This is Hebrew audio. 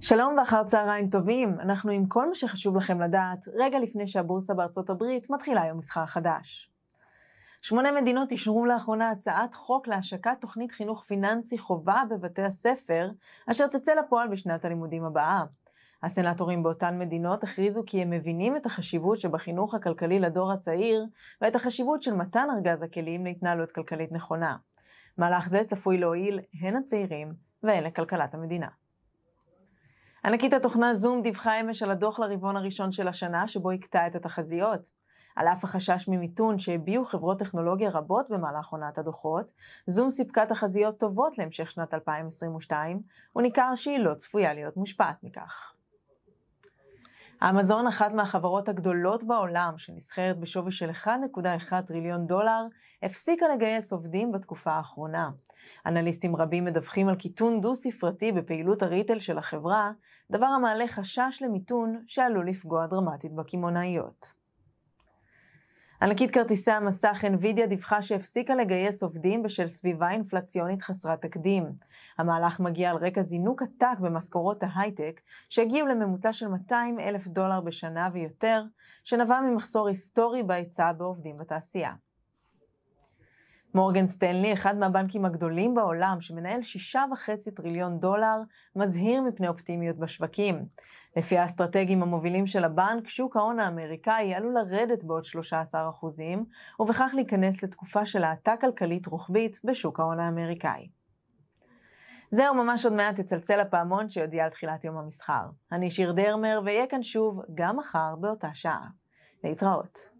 שלום ואחר צהריים טובים, אנחנו עם כל מה שחשוב לכם לדעת רגע לפני שהבורסה בארצות הברית מתחילה היום מסחר חדש. שמונה מדינות אישרו לאחרונה הצעת חוק להשקת תוכנית חינוך פיננסי חובה בבתי הספר, אשר תצא לפועל בשנת הלימודים הבאה. הסנטורים באותן מדינות הכריזו כי הם מבינים את החשיבות שבחינוך הכלכלי לדור הצעיר, ואת החשיבות של מתן ארגז הכלים להתנהלות כלכלית נכונה. מהלך זה צפוי להועיל הן הצעירים והן לכלכלת המדינה. ענקית התוכנה זום דיווחה אמש על הדוח לרבעון הראשון של השנה, שבו הכתה את התחזיות. על אף החשש ממיתון שהביעו חברות טכנולוגיה רבות במהלך עונת הדוחות, זום סיפקה תחזיות טובות להמשך שנת 2022, וניכר שהיא לא צפויה להיות מושפעת מכך. אמזון, אחת מהחברות הגדולות בעולם, שנסחרת בשווי של 1.1 טריליון דולר, הפסיקה לגייס עובדים בתקופה האחרונה. אנליסטים רבים מדווחים על קיטון דו-ספרתי בפעילות הריטל של החברה, דבר המעלה חשש למיתון שעלול לפגוע דרמטית בקמעונאיות. ענקית כרטיסי המסך NVIDIA דיווחה שהפסיקה לגייס עובדים בשל סביבה אינפלציונית חסרת תקדים. המהלך מגיע על רקע זינוק עתק במשכורות ההייטק, שהגיעו לממוצע של 200 אלף דולר בשנה ויותר, שנבע ממחסור היסטורי בהיצע בעובדים בתעשייה. מורגן סטנלי, אחד מהבנקים הגדולים בעולם, שמנהל 6.5 טריליון דולר, מזהיר מפני אופטימיות בשווקים. לפי האסטרטגים המובילים של הבנק, שוק ההון האמריקאי עלול לרדת בעוד 13%, ובכך להיכנס לתקופה של האטה כלכלית רוחבית בשוק ההון האמריקאי. זהו, ממש עוד מעט תצלצל הפעמון שיודיע על תחילת יום המסחר. אני שיר דרמר, ואהיה כאן שוב גם מחר באותה שעה. להתראות.